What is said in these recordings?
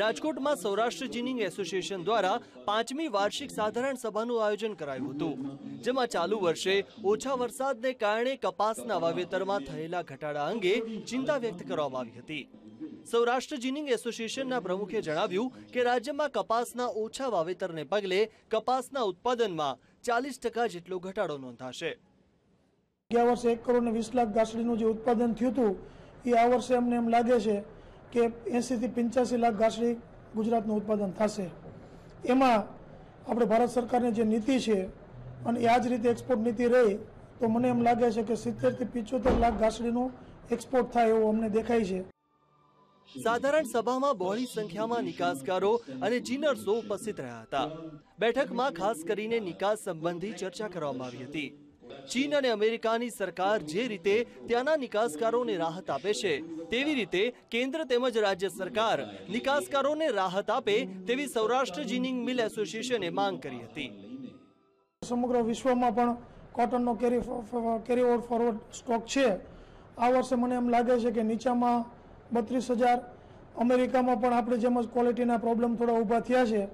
રાજકોટમાં Saurashtra ginning association દ્વારા પાંચમી વાર્ષિક સાધારણ સભાનું આયોજન કરાયું હતું જેમાં ચાલુ વર્ષે ઓછા વરસાદને કારણે કપાસના વાવેતરમાં થયેલા ઘટાડા અંગે ચિંતા વ્યક્ત કરવામાં આવી હતી સૌરાષ્ટ્ર જીનિંગ એસોસિએશનના પ્રમુખે જણાવ્યું કે રાજ્યમાં કપાસના ઓછા વાવેતરને પગલે કપાસના ઉત્પાદનમાં ચાલીસ ટકા જેટલો ઘટાડો નોંધાશે ગયા વર્ષે એક કરોડ વીસ લાખ ગાસડીનું જે ઉત્પાદન થયું હતું એ આ વર્ષે અમને એમ લાગે છે કે એંસીથી પંચ્યાસી લાખ ઘાસડી ગુજરાતનું ઉત્પાદન થશે એમાં આપણે ભારત સરકારની જે નીતિ છે અને આ જ રીતે એક્સપોર્ટ નીતિ રહી તો મને એમ લાગે છે કે સિત્તેરથી પિચોતેર લાખ ઘાસડીનું એક્સપોર્ટ થાય એવું અમને દેખાય છે સાધારણ સભામાં બહોળી સંખ્યામાં નિકાસકારો અને જીનર્સો ઉપસ્થિત રહ્યા હતા બેઠકમાં ખાસ કરીને નિકાસ સંબંધી ચર્ચા કરવામાં આવી હતી ચીન અને અમેરિકાની સરકાર જે રીતે ત્યાંના નિકાસકારોને રાહત આપે છે તેવી રીતે કેન્દ્ર તેમજ રાજ્ય સરકાર નિકાસકારોને રાહત આપે તેવી સૌરાષ્ટ્ર જીનિંગ મિલ એસોસિએશને માંગ કરી હતી સમગ્ર વિશ્વમાં પણ કોટનનો carry carry over forward stock છે આ વર્ષે મને એમ લાગે છે કે નીચામાં બત્રીસ હજાર અમેરિકામાં પણ આપણે જેમ જ ક્વોલિટીના પ્રોબ્લેમ થોડા ઊભા થયા છે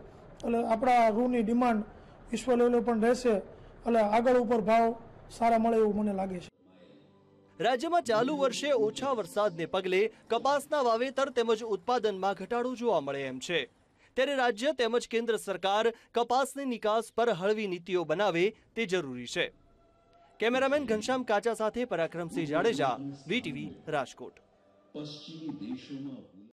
એટલે આપણા રૂની ડિમાન્ડ વિશ્વ લેવલે પણ રહેશે એટલે આગળ ઉપર ભાવ સારા મળે એવું મને લાગે છે રાજ્યમાં ચાલુ વર્ષે ઓછા વરસાદને પગલે કપાસના વાવેતર તેમજ ઉત્પાદનમાં ઘટાડો જોવા મળે એમ છે ત્યારે રાજ્ય તેમજ કેન્દ્ર સરકાર કપાસની નિકાસ પર હળવી નીતિઓ બનાવે તે જરૂરી છે કેમેરામેન ઘનશ્યામ કાચા સાથે પરાક્રમસિંહ જાડેજા વીટીવી રાજકોટ